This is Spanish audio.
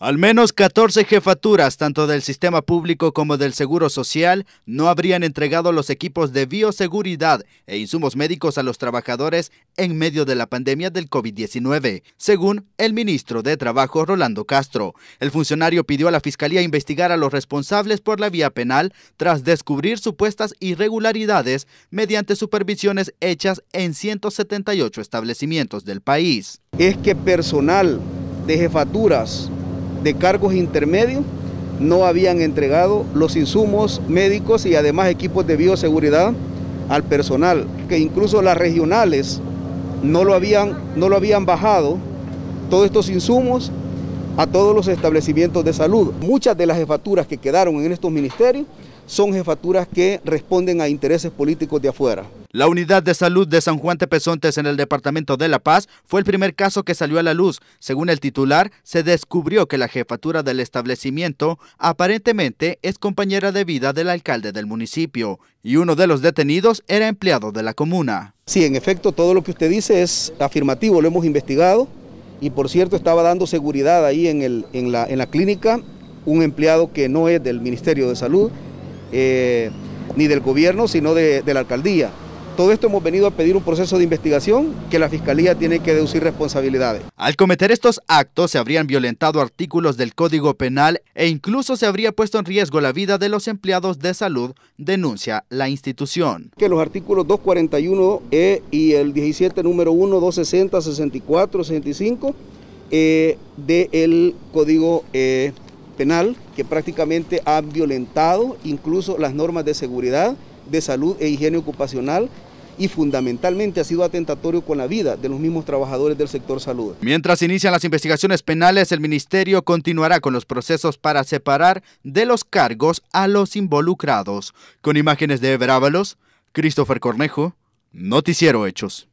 Al menos 14 jefaturas, tanto del sistema público como del Seguro Social, no habrían entregado los equipos de bioseguridad e insumos médicos a los trabajadores en medio de la pandemia del COVID-19, según el ministro de Trabajo Rolando Castro. El funcionario pidió a la Fiscalía investigar a los responsables por la vía penal tras descubrir supuestas irregularidades mediante supervisiones hechas en 178 establecimientos del país. Es que personal de jefaturas de cargos intermedios no habían entregado los insumos médicos y además equipos de bioseguridad al personal, que incluso las regionales no lo habían, no lo habían bajado, todos estos insumos a todos los establecimientos de salud. Muchas de las jefaturas que quedaron en estos ministerios son jefaturas que responden a intereses políticos de afuera. La unidad de salud de San Juan Pesontes en el departamento de La Paz fue el primer caso que salió a la luz. Según el titular, se descubrió que la jefatura del establecimiento aparentemente es compañera de vida del alcalde del municipio y uno de los detenidos era empleado de la comuna. Sí, en efecto, todo lo que usted dice es afirmativo, lo hemos investigado y por cierto estaba dando seguridad ahí en, la, clínica un empleado que no es del Ministerio de Salud. Eh, ni del gobierno, sino de la alcaldía todo esto hemos venido a pedir un proceso de investigación que la Fiscalía tiene que deducir responsabilidades. Al cometer estos actos se habrían violentado artículos del Código Penal e incluso se habría puesto en riesgo la vida de los empleados de salud, denuncia la institución. Que los artículos 241 e y el 17 número 1, 260, 64, 65 del Código eh, Penal que prácticamente han violentado incluso las normas de seguridad de salud e higiene ocupacional y fundamentalmente ha sido atentatorio con la vida de los mismos trabajadores del sector salud. Mientras inician las investigaciones penales, el ministerio continuará con los procesos para separar de los cargos a los involucrados. Con imágenes de Everávalos, Christopher Cornejo, Noticiero Hechos.